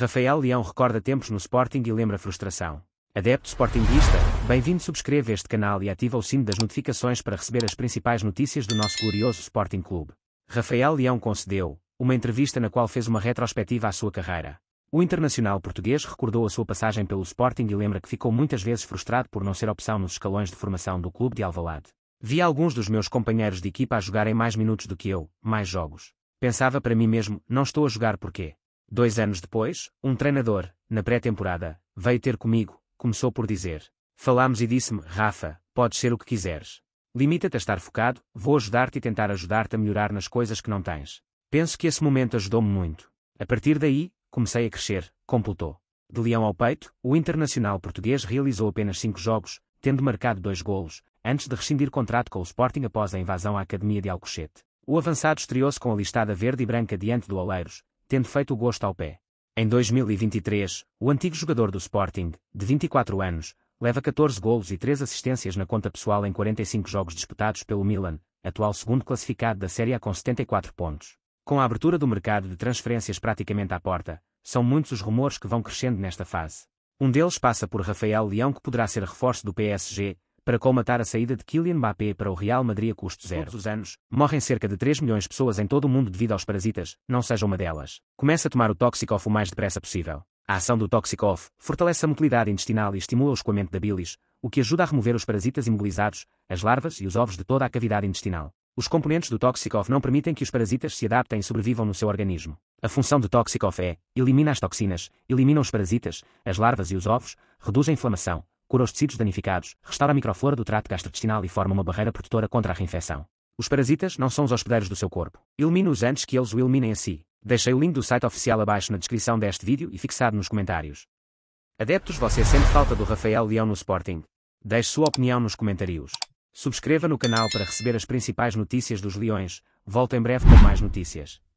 Rafael Leão recorda tempos no Sporting e lembra frustração. Adepto Sportingista, bem-vindo subscreve este canal e ativa o sino das notificações para receber as principais notícias do nosso glorioso Sporting Clube. Rafael Leão concedeu uma entrevista na qual fez uma retrospectiva à sua carreira. O internacional português recordou a sua passagem pelo Sporting e lembra que ficou muitas vezes frustrado por não ser opção nos escalões de formação do clube de Alvalade. Vi alguns dos meus companheiros de equipa a jogarem mais minutos do que eu, mais jogos. Pensava para mim mesmo, não estou a jogar porquê? Dois anos depois, um treinador, na pré-temporada, veio ter comigo, começou por dizer. Falámos e disse-me, Rafa, podes ser o que quiseres. Limita-te a estar focado, vou ajudar-te e tentar ajudar-te a melhorar nas coisas que não tens. Penso que esse momento ajudou-me muito. A partir daí, comecei a crescer, completou. De leão ao peito, o internacional português realizou apenas cinco jogos, tendo marcado dois golos, antes de rescindir contrato com o Sporting após a invasão à Academia de Alcochete. O avançado estreou-se com a listada verde e branca diante do Oleiros, tendo feito o gosto ao pé. Em 2023, o antigo jogador do Sporting, de 24 anos, leva 14 golos e 3 assistências na conta pessoal em 45 jogos disputados pelo Milan, atual segundo classificado da Série A com 74 pontos. Com a abertura do mercado de transferências praticamente à porta, são muitos os rumores que vão crescendo nesta fase. Um deles passa por Rafael Leão que poderá ser reforço do PSG, para colmatar a saída de Kylian Mbappé para o Real Madrid a custo zero. Todos os anos, morrem cerca de 3 milhões de pessoas em todo o mundo devido aos parasitas, não seja uma delas. Comece a tomar o tóxico o mais depressa possível. A ação do tóxico off fortalece a motilidade intestinal e estimula o escoamento da bilis, o que ajuda a remover os parasitas imobilizados, as larvas e os ovos de toda a cavidade intestinal. Os componentes do Toxicov não permitem que os parasitas se adaptem e sobrevivam no seu organismo. A função do Toxicov é, elimina as toxinas, elimina os parasitas, as larvas e os ovos, reduz a inflamação, cura os tecidos danificados, restaura a microflora do trato gastrointestinal e forma uma barreira protetora contra a reinfecção. Os parasitas não são os hospedeiros do seu corpo. Elimine-os antes que eles o eliminem a si. Deixei o link do site oficial abaixo na descrição deste vídeo e fixado nos comentários. Adeptos, você sente falta do Rafael Leão no Sporting? Deixe sua opinião nos comentários. Subscreva no canal para receber as principais notícias dos Leões. Volto em breve com mais notícias.